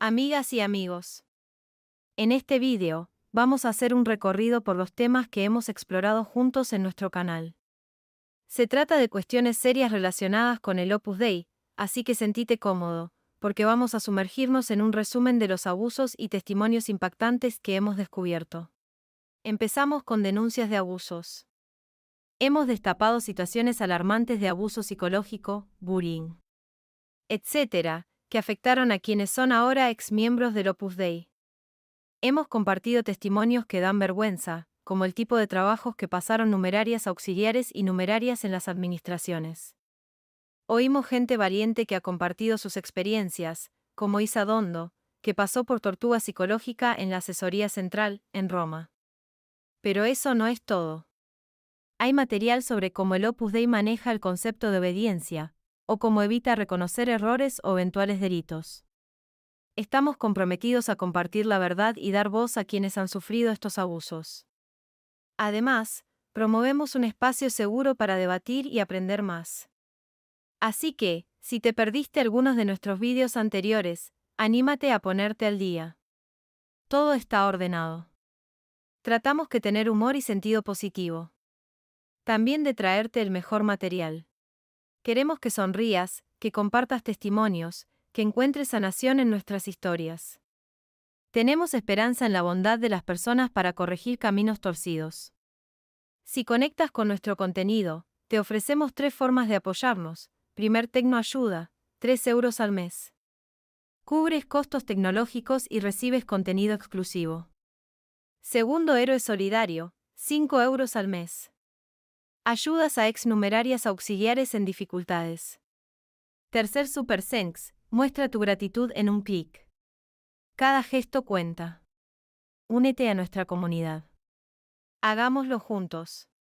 Amigas y amigos. En este vídeo, vamos a hacer un recorrido por los temas que hemos explorado juntos en nuestro canal. Se trata de cuestiones serias relacionadas con el Opus Dei, así que sentite cómodo, porque vamos a sumergirnos en un resumen de los abusos y testimonios impactantes que hemos descubierto. Empezamos con denuncias de abusos. Hemos destapado situaciones alarmantes de abuso psicológico, bullying, etc., que afectaron a quienes son ahora ex-miembros del Opus Dei. Hemos compartido testimonios que dan vergüenza, como el tipo de trabajos que pasaron numerarias auxiliares y numerarias en las administraciones. Oímos gente valiente que ha compartido sus experiencias, como Isadondo, que pasó por tortuga psicológica en la asesoría central, en Roma. Pero eso no es todo. Hay material sobre cómo el Opus Dei maneja el concepto de obediencia, o cómo evita reconocer errores o eventuales delitos. Estamos comprometidos a compartir la verdad y dar voz a quienes han sufrido estos abusos. Además, promovemos un espacio seguro para debatir y aprender más. Así que, si te perdiste algunos de nuestros vídeos anteriores, anímate a ponerte al día. Todo está ordenado. Tratamos que tener humor y sentido positivo. También de traerte el mejor material. Queremos que sonrías, que compartas testimonios, que encuentres sanación en nuestras historias. Tenemos esperanza en la bondad de las personas para corregir caminos torcidos. Si conectas con nuestro contenido, te ofrecemos tres formas de apoyarnos. Primer Tecno Ayuda, 3 euros al mes. Cubres costos tecnológicos y recibes contenido exclusivo. Segundo Héroe Solidario, 5 euros al mes. Ayudas a exnumerarias auxiliares en dificultades. Tercer Super muestra tu gratitud en un clic. Cada gesto cuenta. Únete a nuestra comunidad. Hagámoslo juntos.